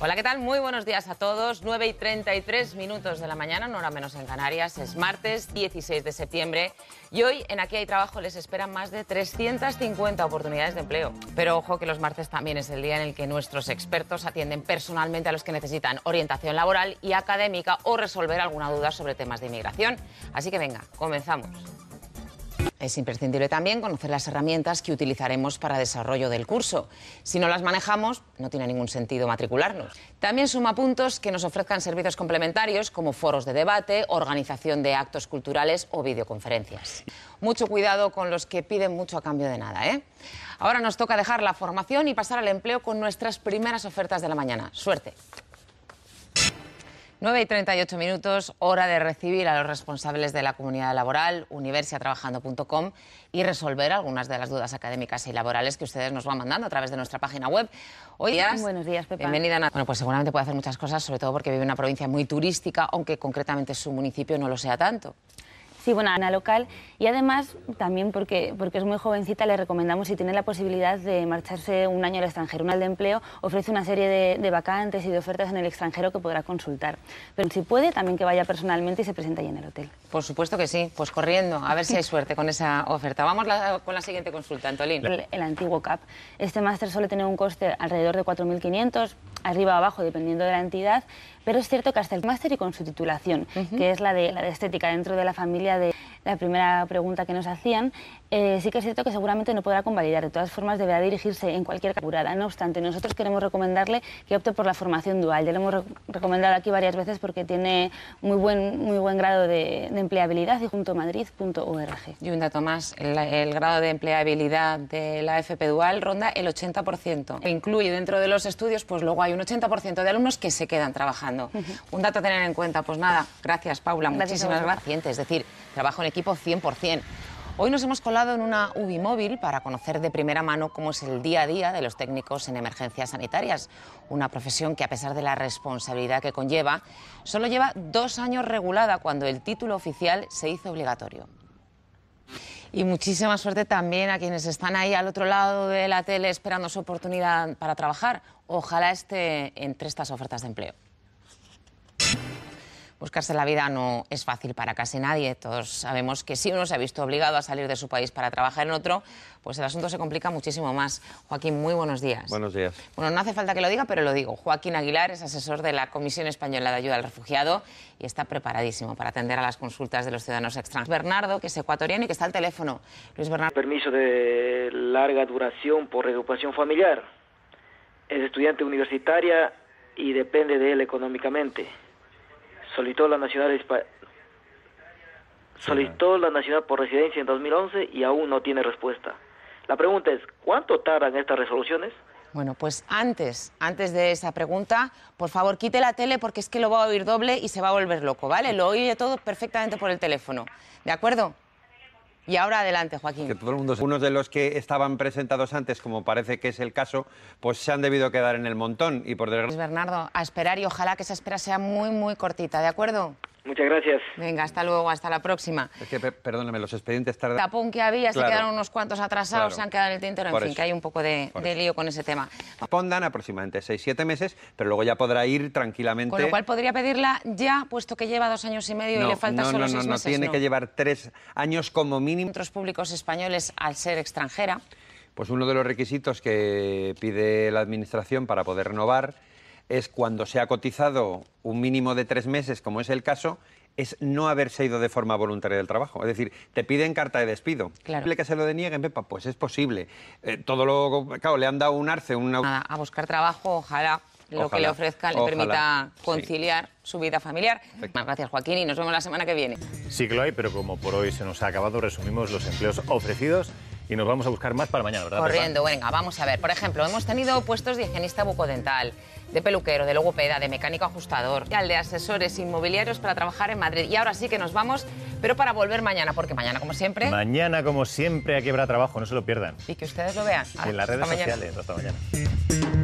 Hola, ¿qué tal? Muy buenos días a todos. 9 y 33 minutos de la mañana, no hora menos en Canarias. Es martes 16 de septiembre y hoy en Aquí hay Trabajo les esperan más de 350 oportunidades de empleo. Pero ojo que los martes también es el día en el que nuestros expertos atienden personalmente a los que necesitan orientación laboral y académica o resolver alguna duda sobre temas de inmigración. Así que venga, comenzamos. Es imprescindible también conocer las herramientas que utilizaremos para desarrollo del curso. Si no las manejamos, no tiene ningún sentido matricularnos. También suma puntos que nos ofrezcan servicios complementarios como foros de debate, organización de actos culturales o videoconferencias. Mucho cuidado con los que piden mucho a cambio de nada. ¿eh? Ahora nos toca dejar la formación y pasar al empleo con nuestras primeras ofertas de la mañana. Suerte. 9 y 38 minutos, hora de recibir a los responsables de la comunidad laboral, universiatrabajando.com, y resolver algunas de las dudas académicas y laborales que ustedes nos van mandando a través de nuestra página web. Hoy Buenos días, Pepa. Bienvenida, Ana. Bueno, pues seguramente puede hacer muchas cosas, sobre todo porque vive en una provincia muy turística, aunque concretamente su municipio no lo sea tanto. Sí, bueno, Ana Local. Y además, también porque, porque es muy jovencita, le recomendamos si tiene la posibilidad de marcharse un año al extranjero. al de empleo ofrece una serie de, vacantes y de ofertas en el extranjero que podrá consultar. Pero si puede, también que vaya personalmente y se presente ahí en el hotel. Por supuesto que sí. Pues corriendo, a ver si hay suerte con esa oferta. Vamos con la siguiente consulta, Antolín. El, el antiguo CAP. Este máster suele tener un coste alrededor de 4.500, arriba o abajo, dependiendo de la entidad, pero es cierto que hasta el máster y con su titulación, que es la de, la de estética dentro de la familia de la primera pregunta que nos hacían, eh, sí que es cierto que seguramente no podrá convalidar. De todas formas, deberá dirigirse en cualquier curada. No obstante, nosotros queremos recomendarle que opte por la formación dual. Ya lo hemos recomendado aquí varias veces porque tiene muy buen, muy buen grado de, empleabilidad y junto a madrid.org. Y un dato más, el, grado de empleabilidad de la FP dual ronda el 80%. E incluye dentro de los estudios, pues luego hay un 80% de alumnos que se quedan trabajando. Un dato a tener en cuenta, pues nada, gracias Paula, muchísimas gracias. Es decir, trabajo en equipo 100%. Hoy nos hemos colado en una UBI móvil para conocer de primera mano cómo es el día a día de los técnicos en emergencias sanitarias, una profesión que a pesar de la responsabilidad que conlleva, solo lleva dos años regulada cuando el título oficial se hizo obligatorio. Y muchísima suerte también a quienes están ahí al otro lado de la tele esperando su oportunidad para trabajar. Ojalá esté entre estas ofertas de empleo. Buscarse la vida no es fácil para casi nadie. Todos sabemos que si uno se ha visto obligado a salir de su país para trabajar en otro, pues el asunto se complica muchísimo más. Joaquín, muy buenos días. Buenos días. Bueno, no hace falta que lo diga, pero lo digo. Joaquín Aguilar es asesor de la Comisión Española de Ayuda al Refugiado y está preparadísimo para atender a las consultas de los ciudadanos extranjeros. Bernardo, que es ecuatoriano y que está al teléfono. Luis Bernardo. Permiso de larga duración por reeducación familiar. Es estudiante universitaria y depende de él económicamente solicitó la nacional solicitó la nacional por residencia en 2011 y aún no tiene respuesta. La pregunta es, ¿cuánto tardan estas resoluciones? Bueno, pues antes, antes de esa pregunta, por favor, quite la tele porque es que lo va a oír doble y se va a volver loco, ¿vale? Lo oye todo perfectamente por el teléfono. ¿De acuerdo? Y ahora adelante, Joaquín. Que Unos de los que estaban presentados antes, como parece que es el caso, pues se han debido quedar en el montón y por Bernardo, a esperar y ojalá que esa espera sea muy, muy cortita, ¿de acuerdo? Muchas gracias. Venga, hasta luego, hasta la próxima. Es que, perdóname, los expedientes tardan... Tapón que había, se quedaron unos cuantos atrasados, se han quedado en el tintero, en fin, que hay un poco de, lío con ese tema. Respondan aproximadamente 6-7 meses, pero luego ya podrá ir tranquilamente... Con lo cual podría pedirla ya, puesto que lleva dos años y medio y le falta solo no, seis meses. No, tiene que llevar tres años como mínimo. otros públicos españoles, al ser extranjera... Pues uno de los requisitos que pide la Administración para poder renovar es cuando se ha cotizado un mínimo de tres meses, como es el caso, es no haberse ido de forma voluntaria del trabajo. Es decir, te piden carta de despido. que se lo denieguen, Pepa? Pues es posible. Eh, todo lo... Claro, le han dado un arce, una... a buscar trabajo, ojalá lo que le ofrezca le permita conciliar su vida familiar. Muchas Gracias, Joaquín, y nos vemos la semana que viene. Sí que lo hay, pero como por hoy se nos ha acabado, resumimos los empleos ofrecidos y nos vamos a buscar más para mañana, ¿verdad? Corriendo, venga, vamos a ver. Por ejemplo, hemos tenido puestos de higienista bucodental, de peluquero, de logopeda, de mecánico ajustador, de asesores inmobiliarios para trabajar en Madrid. Y ahora sí que nos vamos, pero para volver mañana, porque mañana, como siempre. Mañana, como siempre, aquí habrá trabajo, no se lo pierdan. Y que ustedes lo vean. en las redes sociales. Hasta mañana.